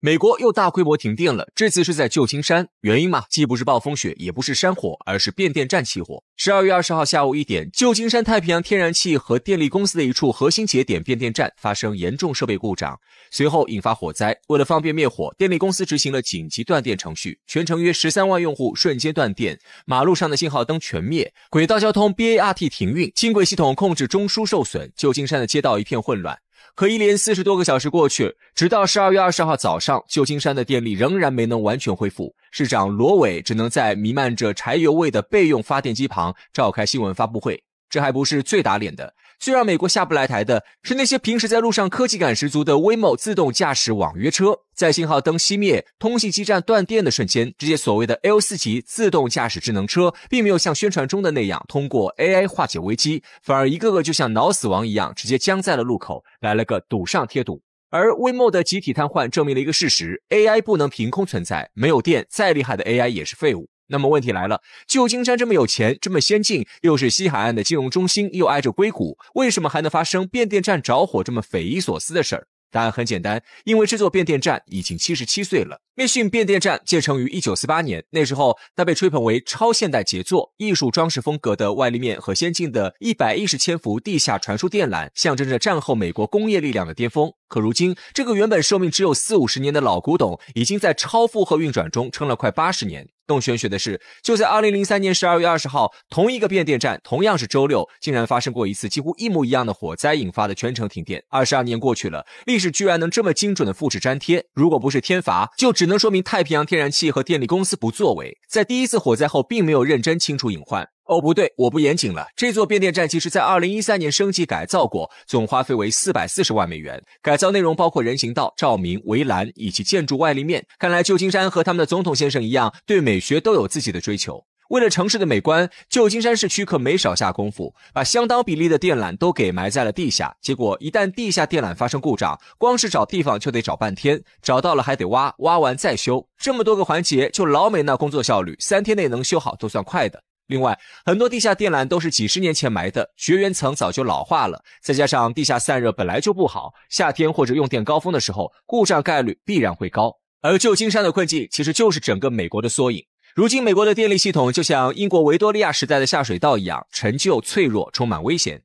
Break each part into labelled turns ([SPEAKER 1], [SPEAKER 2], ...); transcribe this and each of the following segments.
[SPEAKER 1] 美国又大规模停电了，这次是在旧金山。原因嘛，既不是暴风雪，也不是山火，而是变电站起火。十二月二十号下午一点，旧金山太平洋天然气和电力公司的一处核心节点变电站发生严重设备故障，随后引发火灾。为了方便灭火，电力公司执行了紧急断电程序，全程约十三万用户瞬间断电，马路上的信号灯全灭，轨道交通 BART 停运，轻轨系统控制中枢受损，旧金山的街道一片混乱。可一连四十多个小时过去，直到十二月二十号早上，旧金山的电力仍然没能完全恢复。市长罗伟只能在弥漫着柴油味的备用发电机旁召开新闻发布会。这还不是最打脸的。最让美国下不来台的是那些平时在路上科技感十足的威某自动驾驶网约车，在信号灯熄灭、通信基站断电的瞬间，这些所谓的 L 四级自动驾驶智能车，并没有像宣传中的那样通过 AI 化解危机，反而一个个就像脑死亡一样，直接僵在了路口，来了个堵上贴堵。而威某的集体瘫痪，证明了一个事实：AI 不能凭空存在，没有电，再厉害的 AI 也是废物。那么问题来了，旧金山这么有钱、这么先进，又是西海岸的金融中心，又挨着硅谷，为什么还能发生变电站着火这么匪夷所思的事儿？答案很简单，因为这座变电站已经七十七岁了。密逊变电站建成于一九四八年，那时候它被吹捧为超现代杰作，艺术装饰风格的外立面和先进的一百一十千伏地下传输电缆，象征着战后美国工业力量的巅峰。可如今，这个原本寿命只有四五十年的老古董，已经在超负荷运转中撑了快八十年。更玄学的是，就在二零零三年十二月二十号，同一个变电站，同样是周六，竟然发生过一次几乎一模一样的火灾引发的全程停电。二十二年过去了，历史居然能这么精准的复制粘贴。如果不是天罚，就只能说明太平洋天然气和电力公司不作为，在第一次火灾后，并没有认真清除隐患。哦，不对，我不严谨了。这座变电站其实，在二零一三年升级改造过，总花费为四百四十万美元。改造内容包括人行道、照明、围栏以及建筑外立面。看来旧金山和他们的总统先生一样，对美学都有自己的追求。为了城市的美观，旧金山市区可没少下功夫，把相当比例的电缆都给埋在了地下。结果一旦地下电缆发生故障，光是找地方就得找半天，找到了还得挖，挖完再修。这么多个环节，就老美那工作效率，三天内能修好都算快的。另外，很多地下电缆都是几十年前埋的，绝缘层早就老化了，再加上地下散热本来就不好，夏天或者用电高峰的时候，故障概率必然会高。而旧金山的困境其实就是整个美国的缩影。如今，美国的电力系统就像英国维多利亚时代的下水道一样陈旧、脆弱，充满危险。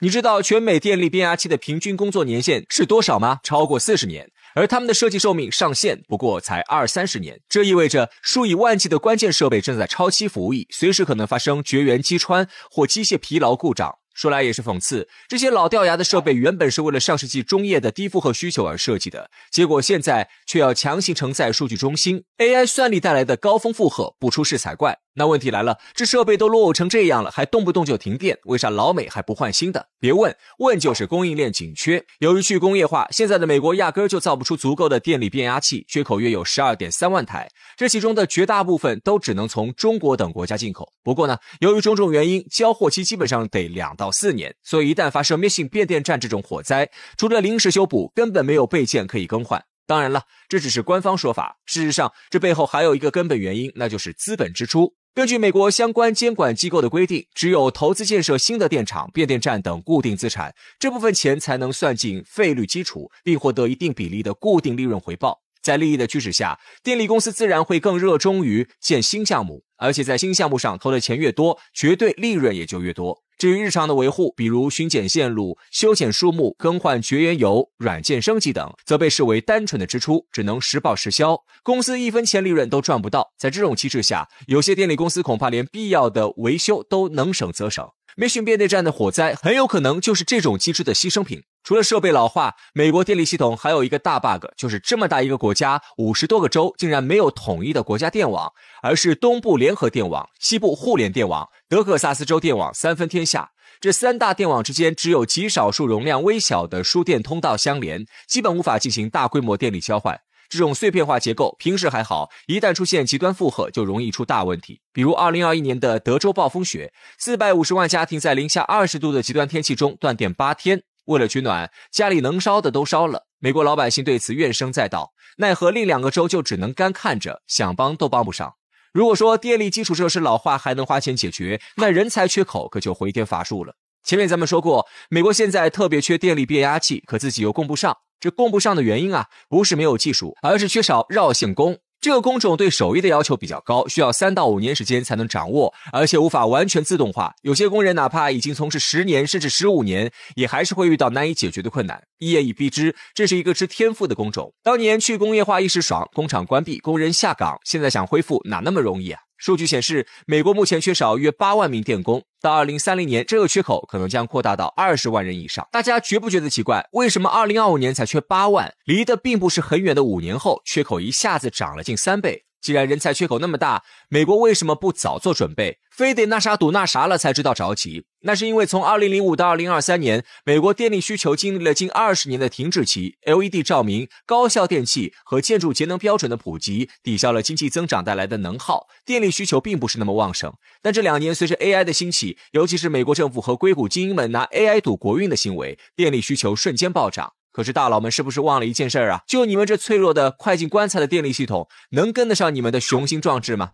[SPEAKER 1] 你知道全美电力变压器的平均工作年限是多少吗？超过四十年。而他们的设计寿命上限不过才二三十年，这意味着数以万计的关键设备正在超期服役，随时可能发生绝缘击穿或机械疲劳故障。说来也是讽刺，这些老掉牙的设备原本是为了上世纪中叶的低负荷需求而设计的，结果现在却要强行承载数据中心 AI 算力带来的高峰负荷，不出事才怪。那问题来了，这设备都落后成这样了，还动不动就停电，为啥老美还不换新的？别问问就是供应链紧缺。由于去工业化，现在的美国压根儿就造不出足够的电力变压器，缺口约有十二点三万台。这其中的绝大部分都只能从中国等国家进口。不过呢，由于种种原因，交货期基本上得两到四年，所以一旦发生 Missing 变电站这种火灾，除了临时修补，根本没有备件可以更换。当然了，这只是官方说法，事实上这背后还有一个根本原因，那就是资本支出。根据美国相关监管机构的规定，只有投资建设新的电厂、变电站等固定资产，这部分钱才能算进费率基础，并获得一定比例的固定利润回报。在利益的驱使下，电力公司自然会更热衷于建新项目，而且在新项目上投的钱越多，绝对利润也就越多。至于日常的维护，比如巡检线路、修剪树木、更换绝缘油、软件升级等，则被视为单纯的支出，只能实报实销，公司一分钱利润都赚不到。在这种机制下，有些电力公司恐怕连必要的维修都能省则省。梅训变电站的火灾很有可能就是这种机制的牺牲品。除了设备老化，美国电力系统还有一个大 bug，就是这么大一个国家，五十多个州竟然没有统一的国家电网，而是东部联合电网、西部互联电网、德克萨斯州电网三分天下。这三大电网之间只有极少数容量微小的输电通道相连，基本无法进行大规模电力交换。这种碎片化结构平时还好，一旦出现极端负荷，就容易出大问题。比如二零二一年的德州暴风雪，四百五十万家庭在零下二十度的极端天气中断电八天，为了取暖，家里能烧的都烧了。美国老百姓对此怨声载道，奈何另两个州就只能干看着，想帮都帮不上。如果说电力基础设施老化还能花钱解决，那人才缺口可就回天乏术了。前面咱们说过，美国现在特别缺电力变压器，可自己又供不上。这供不上的原因啊，不是没有技术，而是缺少绕线工。这个工种对手艺的要求比较高，需要三到五年时间才能掌握，而且无法完全自动化。有些工人哪怕已经从事十年甚至十五年，也还是会遇到难以解决的困难。一言以蔽之，这是一个吃天赋的工种。当年去工业化一时爽，工厂关闭，工人下岗，现在想恢复哪那么容易啊？数据显示，美国目前缺少约八万名电工，到二零三零年，这个缺口可能将扩大到二十万人以上。大家觉不觉得奇怪？为什么二零二五年才缺八万，离得并不是很远的五年后，缺口一下子涨了近三倍？既然人才缺口那么大，美国为什么不早做准备，非得那啥赌那啥了才知道着急？那是因为从二零零五到二零二三年，美国电力需求经历了近二十年的停滞期。LED 照明、高效电器和建筑节能标准的普及，抵消了经济增长带来的能耗，电力需求并不是那么旺盛。但这两年随着 AI 的兴起，尤其是美国政府和硅谷精英们拿 AI 赌国运的行为，电力需求瞬间暴涨。可是大佬们是不是忘了一件事啊？就你们这脆弱的快进棺材的电力系统，能跟得上你们的雄心壮志吗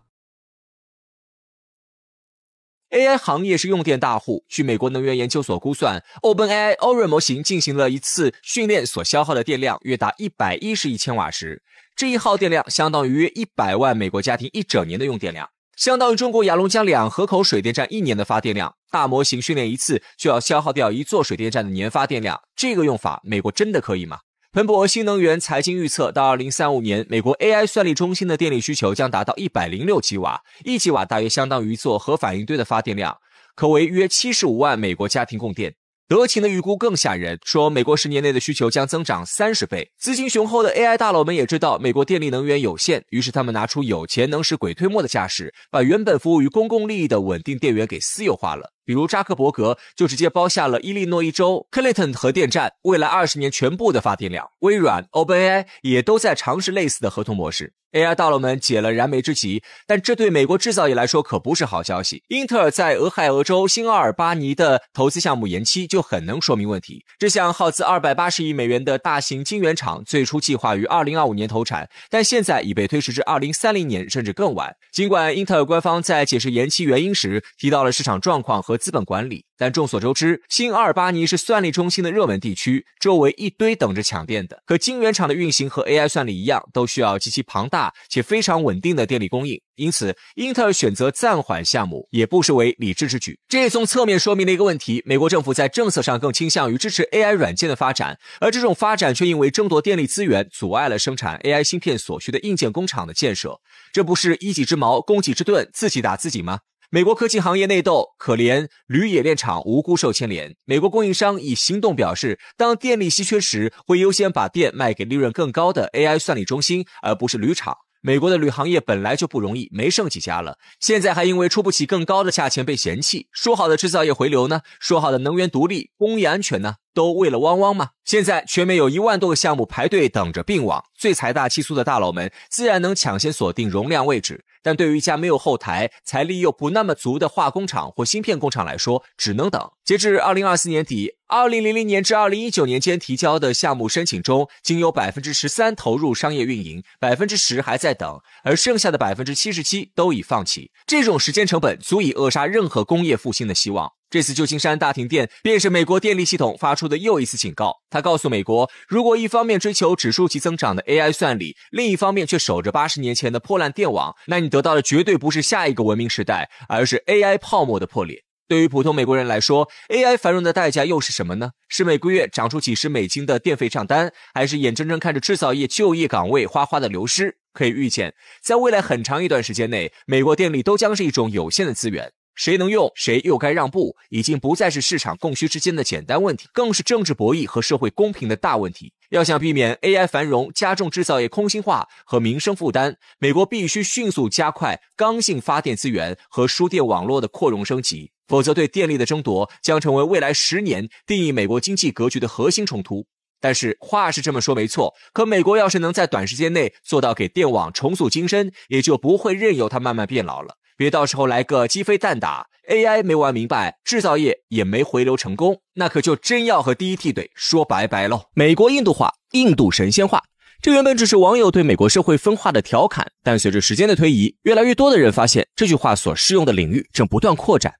[SPEAKER 1] ？AI 行业是用电大户，据美国能源研究所估算，OpenAI o r 瑞模型进行了一次训练所消耗的电量约达一百一十亿千瓦时，这一耗电量相当于约一百万美国家庭一整年的用电量。相当于中国雅砻江两河口水电站一年的发电量，大模型训练一次就要消耗掉一座水电站的年发电量。这个用法，美国真的可以吗？彭博新能源财经预测，到二零三五年，美国 AI 算力中心的电力需求将达到一百零六吉瓦，一吉瓦大约相当于一座核反应堆的发电量，可为约七十五万美国家庭供电。德勤的预估更吓人，说美国十年内的需求将增长三十倍。资金雄厚的 AI 大佬们也知道，美国电力能源有限，于是他们拿出有钱能使鬼推磨的架势，把原本服务于公共利益的稳定电源给私有化了。比如扎克伯格就直接包下了伊利诺伊州克 i l t o n 核电站未来二十年全部的发电量。微软、OpenAI 也都在尝试类似的合同模式。AI 大佬们解了燃眉之急，但这对美国制造业来说可不是好消息。英特尔在俄亥俄州新奥尔巴尼的投资项目延期就很能说明问题。这项耗资二百八十亿美元的大型晶圆厂最初计划于二零二五年投产，但现在已被推迟至二零三零年甚至更晚。尽管英特尔官方在解释延期原因时提到了市场状况和资本管理，但众所周知，新阿尔巴尼是算力中心的热门地区，周围一堆等着抢电的。可晶圆厂的运行和 AI 算力一样，都需要极其庞大且非常稳定的电力供应，因此英特尔选择暂缓项目，也不失为理智之举。这也从侧面说明了一个问题：美国政府在政策上更倾向于支持 AI 软件的发展，而这种发展却因为争夺电力资源，阻碍了生产 AI 芯片所需的硬件工厂的建设。这不是一己之矛攻己之盾，自己打自己吗？美国科技行业内斗，可怜铝冶炼厂无辜受牵连。美国供应商以行动表示，当电力稀缺时，会优先把电卖给利润更高的 AI 算力中心，而不是铝厂。美国的铝行业本来就不容易，没剩几家了，现在还因为出不起更高的价钱被嫌弃。说好的制造业回流呢？说好的能源独立、工业安全呢？都为了汪汪吗？现在全美有一万多个项目排队等着并网，最财大气粗的大佬们自然能抢先锁定容量位置。但对于一家没有后台、财力又不那么足的化工厂或芯片工厂来说，只能等。截至二零二四年底，二零零零年至二零一九年间提交的项目申请中，仅有百分之十三投入商业运营，百分之十还在等，而剩下的百分之七十七都已放弃。这种时间成本足以扼杀任何工业复兴的希望。这次旧金山大停电便是美国电力系统发出的又一次警告。他告诉美国，如果一方面追求指数级增长的 AI 算力，另一方面却守着八十年前的破烂电网，那你得到的绝对不是下一个文明时代，而是 AI 泡沫的破裂。对于普通美国人来说，AI 繁荣的代价又是什么呢？是每个月涨出几十美金的电费账单，还是眼睁睁看着制造业就业岗位哗哗的流失？可以预见，在未来很长一段时间内，美国电力都将是一种有限的资源。谁能用，谁又该让步，已经不再是市场供需之间的简单问题，更是政治博弈和社会公平的大问题。要想避免 AI 繁荣加重制造业空心化和民生负担，美国必须迅速加快刚性发电资源和输电网络的扩容升级，否则对电力的争夺将成为未来十年定义美国经济格局的核心冲突。但是话是这么说没错，可美国要是能在短时间内做到给电网重塑精身，也就不会任由它慢慢变老了。别到时候来个鸡飞蛋打，AI 没玩明白，制造业也没回流成功，那可就真要和第一梯队说拜拜喽。美国印度化，印度神仙化，这原本只是网友对美国社会分化的调侃，但随着时间的推移，越来越多的人发现，这句话所适用的领域正不断扩展。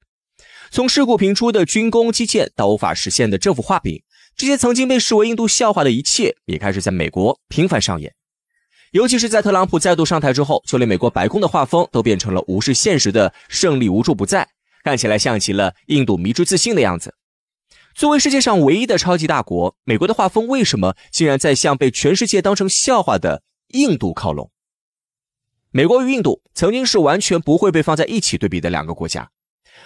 [SPEAKER 1] 从事故频出的军工基建，到无法实现的政府画饼，这些曾经被视为印度笑话的一切，也开始在美国频繁上演。尤其是在特朗普再度上台之后，就连美国白宫的画风都变成了无视现实的胜利无处不在，看起来像极了印度迷之自信的样子。作为世界上唯一的超级大国，美国的画风为什么竟然在向被全世界当成笑话的印度靠拢？美国与印度曾经是完全不会被放在一起对比的两个国家。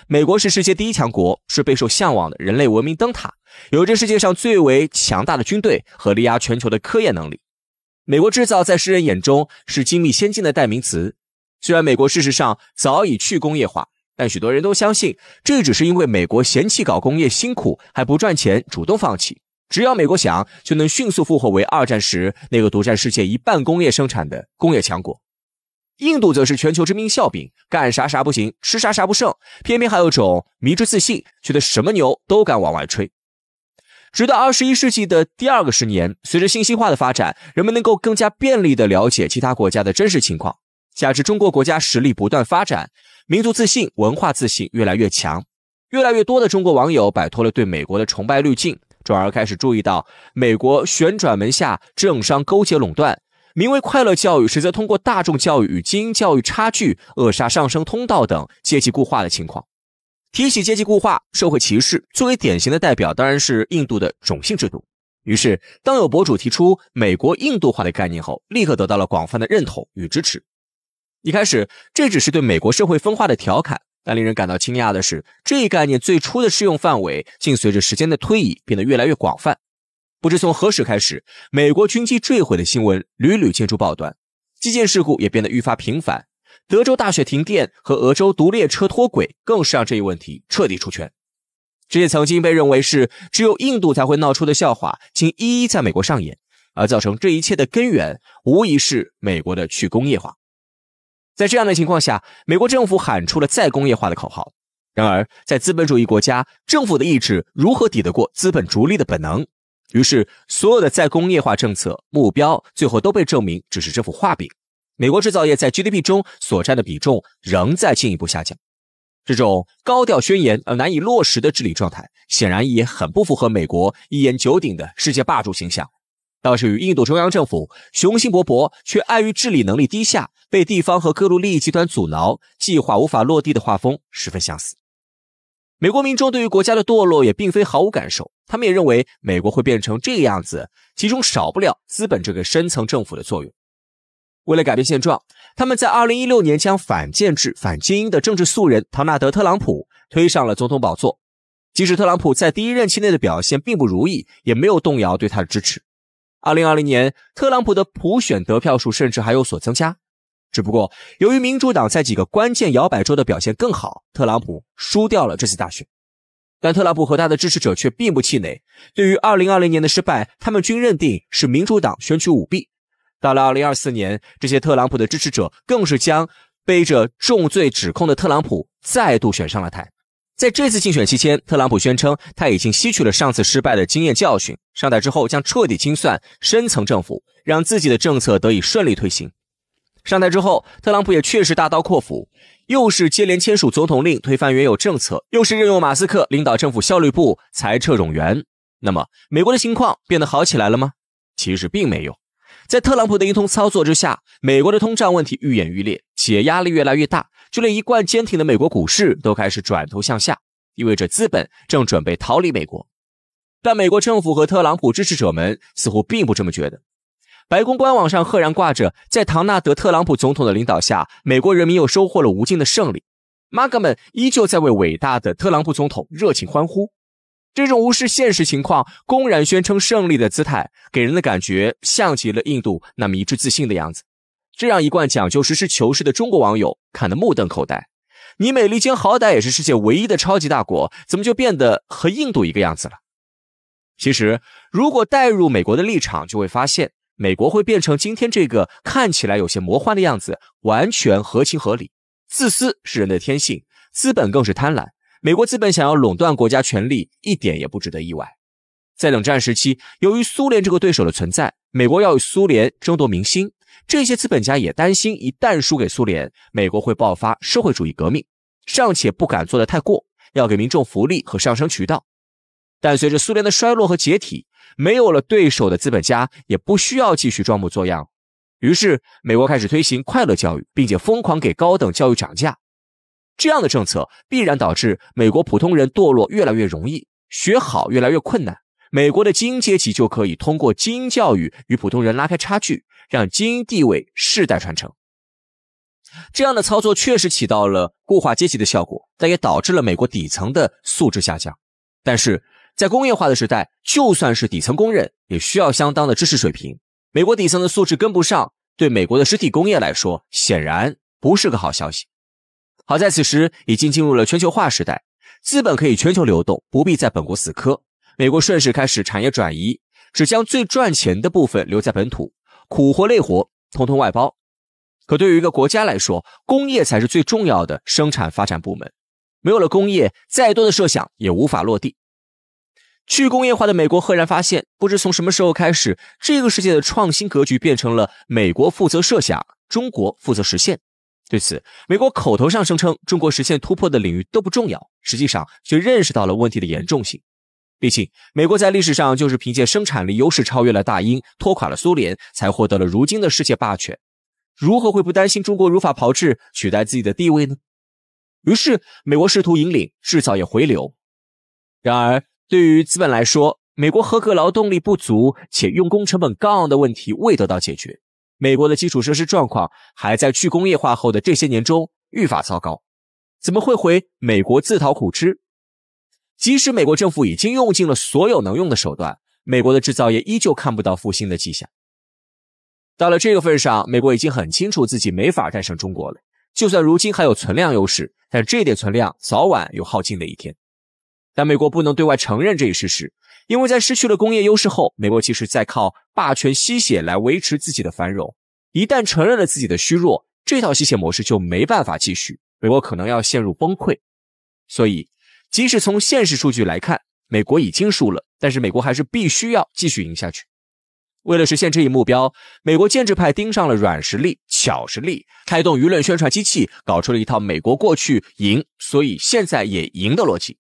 [SPEAKER 1] 美国是世界第一强国，是备受向往的人类文明灯塔，有着世界上最为强大的军队和力压全球的科研能力。美国制造在世人眼中是精密先进的代名词。虽然美国事实上早已去工业化，但许多人都相信，这只是因为美国嫌弃搞工业辛苦还不赚钱，主动放弃。只要美国想，就能迅速复活为二战时那个独占世界一半工业生产的工业强国。印度则是全球知名笑柄，干啥啥不行，吃啥啥不剩，偏偏还有种迷之自信，觉得什么牛都敢往外吹。直到二十一世纪的第二个十年，随着信息化的发展，人们能够更加便利地了解其他国家的真实情况。加之中国国家实力不断发展，民族自信、文化自信越来越强，越来越多的中国网友摆脱了对美国的崇拜滤镜，转而开始注意到美国旋转门下政商勾结、垄断，名为快乐教育，实则通过大众教育与精英教育差距扼杀上升通道等阶级固化的情况。提起阶级固化、社会歧视，最为典型的代表当然是印度的种姓制度。于是，当有博主提出“美国印度化”的概念后，立刻得到了广泛的认同与支持。一开始，这只是对美国社会分化的调侃，但令人感到惊讶的是，这一概念最初的适用范围竟随着时间的推移变得越来越广泛。不知从何时开始，美国军机坠毁的新闻屡屡见诸报端，基建事故也变得愈发频繁。德州大雪停电和俄州独列车脱轨，更是让这一问题彻底出圈。这些曾经被认为是只有印度才会闹出的笑话，竟一一在美国上演。而造成这一切的根源，无疑是美国的去工业化。在这样的情况下，美国政府喊出了再工业化的口号。然而，在资本主义国家，政府的意志如何抵得过资本逐利的本能？于是，所有的再工业化政策目标，最后都被证明只是这幅画饼。美国制造业在 GDP 中所占的比重仍在进一步下降，这种高调宣言而难以落实的治理状态，显然也很不符合美国一言九鼎的世界霸主形象，倒是与印度中央政府雄心勃勃却碍于治理能力低下，被地方和各路利益集团阻挠，计划无法落地的画风十分相似。美国民众对于国家的堕落也并非毫无感受，他们也认为美国会变成这个样子，其中少不了资本这个深层政府的作用。为了改变现状，他们在2016年将反建制、反精英的政治素人唐纳德·特朗普推上了总统宝座。即使特朗普在第一任期内的表现并不如意，也没有动摇对他的支持。2020年，特朗普的普选得票数甚至还有所增加。只不过，由于民主党在几个关键摇摆州的表现更好，特朗普输掉了这次大选。但特朗普和他的支持者却并不气馁，对于2020年的失败，他们均认定是民主党选举舞弊。到了2024年，这些特朗普的支持者更是将背着重罪指控的特朗普再度选上了台。在这次竞选期间，特朗普宣称他已经吸取了上次失败的经验教训，上台之后将彻底清算深层政府，让自己的政策得以顺利推行。上台之后，特朗普也确实大刀阔斧，又是接连签署总统令推翻原有政策，又是任用马斯克领导政府效率部裁撤冗员。那么，美国的情况变得好起来了吗？其实并没有。在特朗普的一通操作之下，美国的通胀问题愈演愈烈，企业压力越来越大，就连一贯坚挺的美国股市都开始转头向下，意味着资本正准备逃离美国。但美国政府和特朗普支持者们似乎并不这么觉得，白宫官网上赫然挂着：“在唐纳德·特朗普总统的领导下，美国人民又收获了无尽的胜利。”马格们依旧在为伟大的特朗普总统热情欢呼。这种无视现实情况、公然宣称胜利的姿态，给人的感觉像极了印度那么一致自信的样子。这让一贯讲究实事求是的中国网友看得目瞪口呆。你美利坚好歹也是世界唯一的超级大国，怎么就变得和印度一个样子了？其实，如果带入美国的立场，就会发现，美国会变成今天这个看起来有些魔幻的样子，完全合情合理。自私是人的天性，资本更是贪婪。美国资本想要垄断国家权力，一点也不值得意外。在冷战时期，由于苏联这个对手的存在，美国要与苏联争夺民心，这些资本家也担心一旦输给苏联，美国会爆发社会主义革命，尚且不敢做得太过，要给民众福利和上升渠道。但随着苏联的衰落和解体，没有了对手的资本家也不需要继续装模作样，于是美国开始推行快乐教育，并且疯狂给高等教育涨价。这样的政策必然导致美国普通人堕落越来越容易，学好越来越困难。美国的精英阶级就可以通过精英教育与普通人拉开差距，让精英地位世代传承。这样的操作确实起到了固化阶级的效果，但也导致了美国底层的素质下降。但是在工业化的时代，就算是底层工人也需要相当的知识水平。美国底层的素质跟不上，对美国的实体工业来说，显然不是个好消息。好在此时已经进入了全球化时代，资本可以全球流动，不必在本国死磕。美国顺势开始产业转移，只将最赚钱的部分留在本土，苦活累活通通外包。可对于一个国家来说，工业才是最重要的生产发展部门，没有了工业，再多的设想也无法落地。去工业化的美国赫然发现，不知从什么时候开始，这个世界的创新格局变成了美国负责设想，中国负责实现。对此，美国口头上声称中国实现突破的领域都不重要，实际上却认识到了问题的严重性。毕竟，美国在历史上就是凭借生产力优势超越了大英，拖垮了苏联，才获得了如今的世界霸权。如何会不担心中国如法炮制，取代自己的地位呢？于是，美国试图引领制造业回流。然而，对于资本来说，美国合格劳动力不足且用工成本高昂的问题未得到解决。美国的基础设施状况还在去工业化后的这些年中愈发糟糕，怎么会回美国自讨苦吃？即使美国政府已经用尽了所有能用的手段，美国的制造业依旧看不到复兴的迹象。到了这个份上，美国已经很清楚自己没法战胜中国了。就算如今还有存量优势，但这点存量早晚有耗尽的一天。但美国不能对外承认这一事实。因为在失去了工业优势后，美国其实在靠霸权吸血来维持自己的繁荣。一旦承认了自己的虚弱，这套吸血模式就没办法继续，美国可能要陷入崩溃。所以，即使从现实数据来看，美国已经输了，但是美国还是必须要继续赢下去。为了实现这一目标，美国建制派盯上了软实力、巧实力，开动舆论宣传机器，搞出了一套“美国过去赢，所以现在也赢”的逻辑，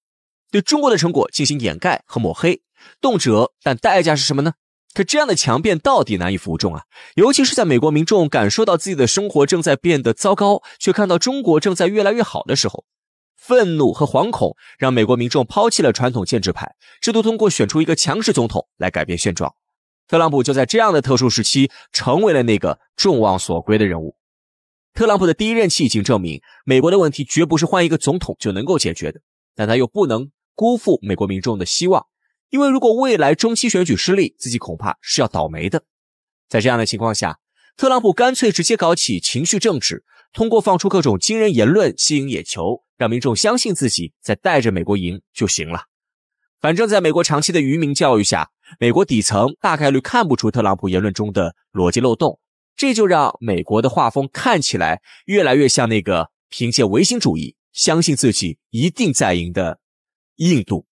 [SPEAKER 1] 对中国的成果进行掩盖和抹黑。动辄，但代价是什么呢？可这样的强辩到底难以服众啊！尤其是在美国民众感受到自己的生活正在变得糟糕，却看到中国正在越来越好的时候，愤怒和惶恐让美国民众抛弃了传统建制派，试图通过选出一个强势总统来改变现状。特朗普就在这样的特殊时期成为了那个众望所归的人物。特朗普的第一任期已经证明，美国的问题绝不是换一个总统就能够解决的，但他又不能辜负美国民众的希望。因为如果未来中期选举失利，自己恐怕是要倒霉的。在这样的情况下，特朗普干脆直接搞起情绪政治，通过放出各种惊人言论吸引眼球，让民众相信自己，再带着美国赢就行了。反正，在美国长期的愚民教育下，美国底层大概率看不出特朗普言论中的逻辑漏洞，这就让美国的画风看起来越来越像那个凭借唯心主义相信自己一定在赢的印度。